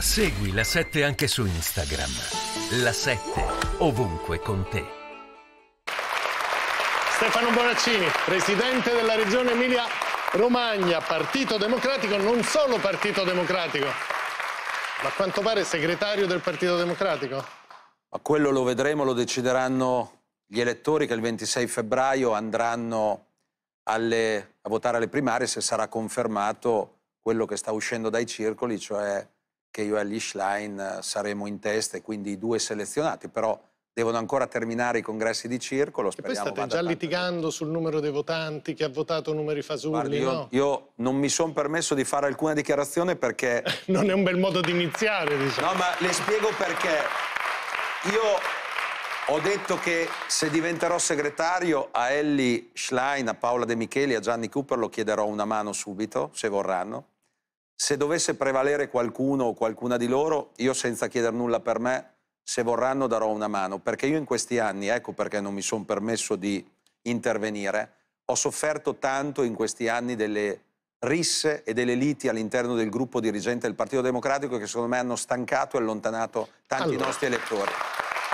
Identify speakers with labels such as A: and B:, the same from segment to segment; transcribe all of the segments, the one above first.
A: Segui la 7 anche su Instagram. La 7 ovunque con te.
B: Stefano Bonaccini, presidente della regione Emilia Romagna, Partito Democratico, non solo Partito Democratico, ma a quanto pare segretario del Partito Democratico.
A: Ma quello lo vedremo, lo decideranno gli elettori che il 26 febbraio andranno alle, a votare alle primarie se sarà confermato quello che sta uscendo dai circoli, cioè che io e Alish eh, Schlein saremo in testa e quindi i due selezionati, però devono ancora terminare i congressi di circolo. E poi state già
B: litigando tempo. sul numero dei votanti, che ha votato numeri fasulli, Guardi, io, no?
A: io, non mi sono permesso di fare alcuna dichiarazione perché...
B: non è un bel modo di iniziare, diciamo. No,
A: ma le spiego perché io... Ho detto che se diventerò segretario a Ellie Schlein, a Paola De Micheli, a Gianni Cooper lo chiederò una mano subito, se vorranno se dovesse prevalere qualcuno o qualcuna di loro, io senza chiedere nulla per me, se vorranno darò una mano, perché io in questi anni, ecco perché non mi sono permesso di intervenire, ho sofferto tanto in questi anni delle risse e delle liti all'interno del gruppo dirigente del Partito Democratico che secondo me hanno stancato e allontanato tanti allora, nostri elettori.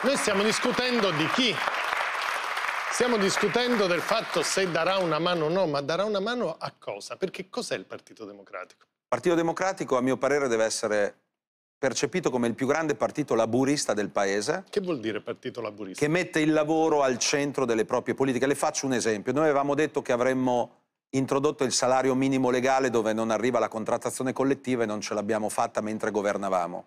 B: Noi stiamo discutendo di chi? Stiamo discutendo del fatto se darà una mano o no, ma darà una mano a cosa? Perché cos'è il Partito Democratico?
A: Partito Democratico, a mio parere, deve essere percepito come il più grande partito laburista del paese. Che vuol dire partito laburista? Che mette il lavoro al centro delle proprie politiche. Le faccio un esempio. Noi avevamo detto che avremmo introdotto il salario minimo legale dove non arriva la contrattazione collettiva e non ce l'abbiamo fatta mentre governavamo.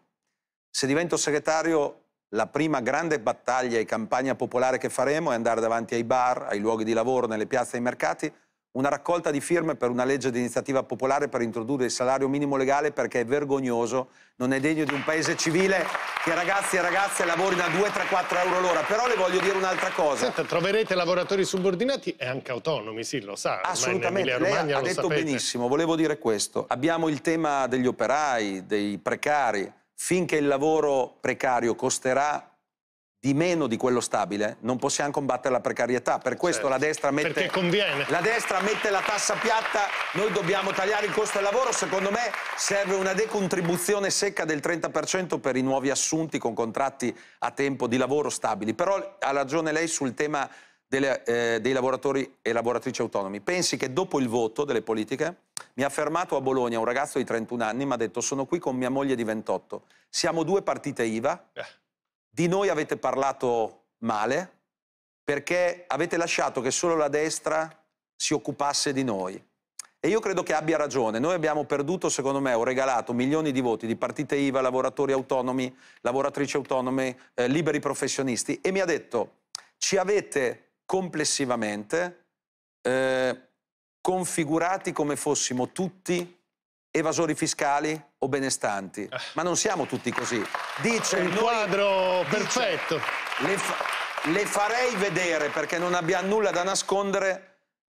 A: Se divento segretario, la prima grande battaglia e campagna popolare che faremo è andare davanti ai bar, ai luoghi di lavoro, nelle piazze, ai mercati una raccolta di firme per una legge di iniziativa popolare per introdurre il salario minimo legale perché è vergognoso, non è degno di un paese civile che ragazzi e ragazze lavorino a 2, 3, 4 euro l'ora. Però le voglio dire un'altra cosa. Senta, certo,
B: troverete lavoratori subordinati e anche autonomi, sì, lo sa. Assolutamente, lei ha detto sapete. benissimo,
A: volevo dire questo. Abbiamo il tema degli operai, dei precari. Finché il lavoro precario costerà di meno di quello stabile, non possiamo combattere la precarietà. Per questo certo. la, destra mette, la destra mette la tassa piatta, noi dobbiamo tagliare il costo del lavoro. Secondo me serve una decontribuzione secca del 30% per i nuovi assunti con contratti a tempo di lavoro stabili. Però ha ragione lei sul tema delle, eh, dei lavoratori e lavoratrici autonomi. Pensi che dopo il voto delle politiche mi ha fermato a Bologna un ragazzo di 31 anni, mi ha detto sono qui con mia moglie di 28, siamo due partite IVA. Eh di noi avete parlato male perché avete lasciato che solo la destra si occupasse di noi. E io credo che abbia ragione. Noi abbiamo perduto, secondo me, o regalato milioni di voti di partite IVA, lavoratori autonomi, lavoratrici autonome, eh, liberi professionisti. E mi ha detto, ci avete complessivamente eh, configurati come fossimo tutti evasori fiscali o benestanti. Eh. Ma non siamo tutti così. Dice il quadro dice, perfetto. Le, fa, le, farei vedere perché non abbiamo nulla da nascondere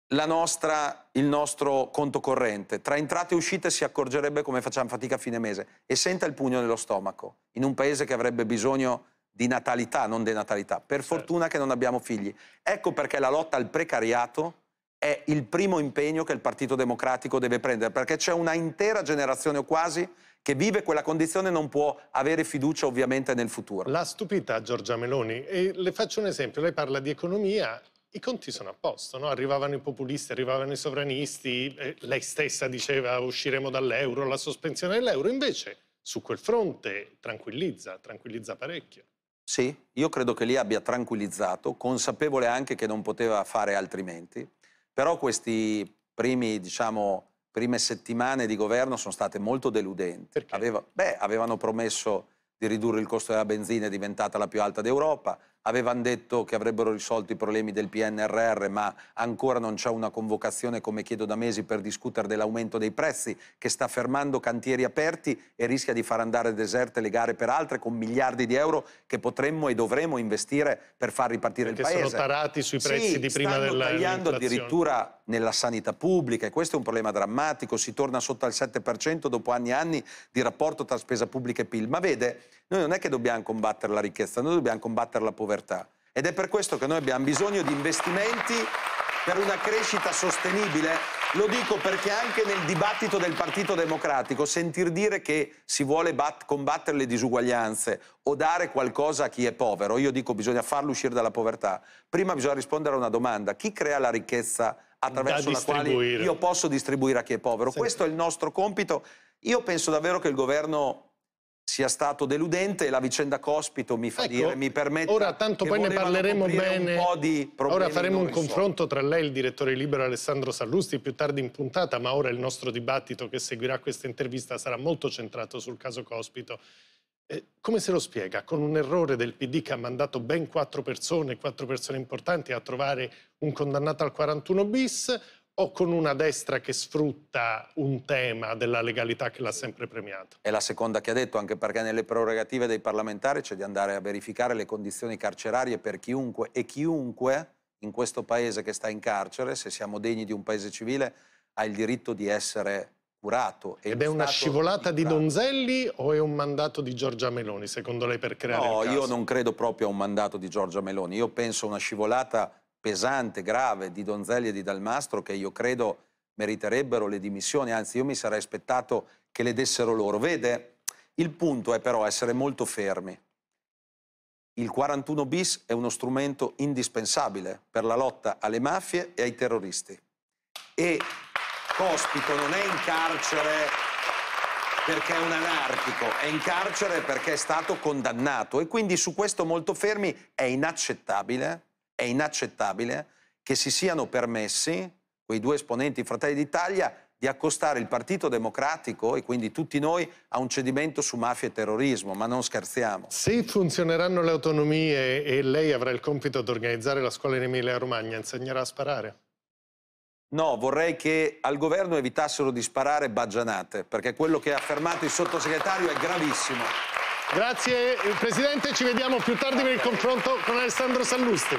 A: nostra, il nostro conto corrente. Tra entrate e uscite si accorgerebbe come facciamo fatica a fine mese e senta il pugno nello stomaco in un paese che avrebbe bisogno di natalità, non denatalità. Per certo. fortuna che non abbiamo figli. Ecco perché la lotta al precariato è il primo impegno che il Partito Democratico deve prendere, perché c'è una intera generazione o quasi che vive quella condizione e non può avere fiducia
B: ovviamente nel futuro. La stupita Giorgia Meloni e le faccio un esempio, lei parla di economia, i conti sono a posto, no? arrivavano i populisti, arrivavano i sovranisti, eh, lei stessa diceva usciremo dall'euro, la sospensione dell'euro, invece su quel fronte tranquillizza, tranquillizza parecchio.
A: Sì, io credo che lì abbia tranquillizzato, consapevole anche che non poteva fare altrimenti, però questi primi, diciamo, prime settimane di governo sono state molto deludenti. Aveva, beh, avevano promesso di ridurre il costo della benzina, è diventata la più alta d'Europa, avevano detto che avrebbero risolto i problemi del PNRR, ma ancora non c'è una convocazione, come chiedo da mesi, per discutere dell'aumento dei prezzi, che sta fermando cantieri aperti e rischia di far andare deserte le gare per altre con miliardi di euro che potremmo e dovremmo investire per far ripartire Perché il Paese. sono tarati sui prezzi sì, di prima della tagliando addirittura nella sanità pubblica e questo è un problema drammatico, si torna sotto al 7% dopo anni e anni di rapporto tra spesa pubblica e PIL. Ma vede, noi non è che dobbiamo combattere la ricchezza, noi dobbiamo combattere la povertà povertà. Ed è per questo che noi abbiamo bisogno di investimenti per una crescita sostenibile. Lo dico perché anche nel dibattito del Partito Democratico sentir dire che si vuole combattere le disuguaglianze o dare qualcosa a chi è povero, io dico bisogna farlo uscire dalla povertà. Prima bisogna rispondere a una domanda, chi crea la ricchezza attraverso la quale io posso distribuire a chi è povero? Sì. Questo è il nostro compito. Io penso davvero che il governo sia stato deludente
B: e la vicenda Cospito mi fa ecco, dire, mi permette ora tanto poi ne parleremo bene un po' di ora faremo un risolvi. confronto tra lei e il direttore libero Alessandro Sallusti più tardi in puntata ma ora il nostro dibattito che seguirà questa intervista sarà molto centrato sul caso Cospito eh, come se lo spiega? Con un errore del PD che ha mandato ben quattro persone, quattro persone importanti a trovare un condannato al 41 bis o con una destra che sfrutta un tema della legalità che l'ha sempre premiato?
A: È la seconda che ha detto, anche perché nelle prerogative dei parlamentari c'è di andare a verificare le condizioni carcerarie per chiunque e chiunque in questo paese che sta in carcere, se siamo degni di un paese civile, ha il diritto di essere curato. Ed è una scivolata
B: di, di Donzelli o è un mandato di Giorgia Meloni, secondo lei, per creare No, io non
A: credo proprio a un mandato di Giorgia Meloni, io penso a una scivolata pesante, grave di Donzelli e di Dalmastro che io credo meriterebbero le dimissioni, anzi io mi sarei aspettato che le dessero loro. Vede, il punto è però essere molto fermi. Il 41 bis è uno strumento indispensabile per la lotta alle mafie e ai terroristi. E Cospito non è in carcere perché è un anarchico, è in carcere perché è stato condannato e quindi su questo molto fermi è inaccettabile è inaccettabile che si siano permessi quei due esponenti Fratelli d'Italia di accostare il Partito Democratico e quindi tutti noi a un cedimento su mafia e terrorismo, ma non
B: scherziamo. Se funzioneranno le autonomie e lei avrà il compito di organizzare la scuola in Emilia-Romagna, insegnerà a sparare?
A: No, vorrei che al governo evitassero di sparare baggianate, perché quello che ha affermato il sottosegretario è gravissimo. Grazie Presidente, ci vediamo più tardi per il confronto con Alessandro Sallusti.